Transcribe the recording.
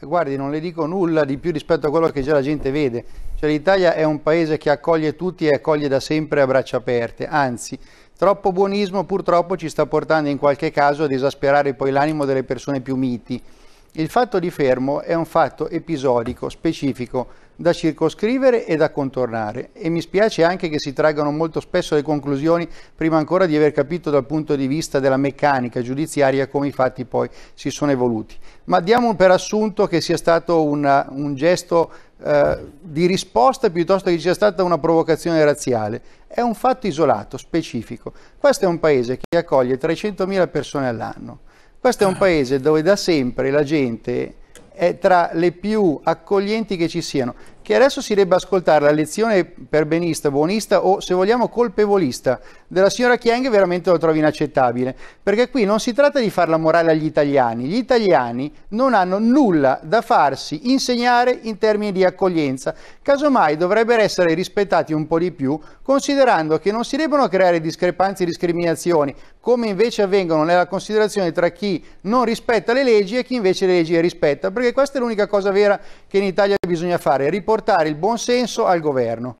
guardi, non le dico nulla di più rispetto a quello che già la gente vede. Cioè, L'Italia è un paese che accoglie tutti e accoglie da sempre a braccia aperte, anzi troppo buonismo purtroppo ci sta portando in qualche caso ad esasperare poi l'animo delle persone più miti. Il fatto di fermo è un fatto episodico, specifico, da circoscrivere e da contornare e mi spiace anche che si traggano molto spesso le conclusioni prima ancora di aver capito dal punto di vista della meccanica giudiziaria come i fatti poi si sono evoluti. Ma diamo per assunto che sia stato una, un gesto eh, di risposta piuttosto che sia stata una provocazione razziale. È un fatto isolato, specifico. Questo è un paese che accoglie 300.000 persone all'anno questo è un ah. paese dove da sempre la gente è tra le più accoglienti che ci siano che adesso si debba ascoltare la lezione perbenista, buonista o se vogliamo colpevolista della signora Chiang veramente lo trovo inaccettabile, perché qui non si tratta di fare la morale agli italiani, gli italiani non hanno nulla da farsi insegnare in termini di accoglienza, casomai dovrebbero essere rispettati un po' di più, considerando che non si debbano creare discrepanze e discriminazioni, come invece avvengono nella considerazione tra chi non rispetta le leggi e chi invece le leggi le rispetta, perché questa è l'unica cosa vera che in Italia bisogna fare, riportare portare il buon senso al governo.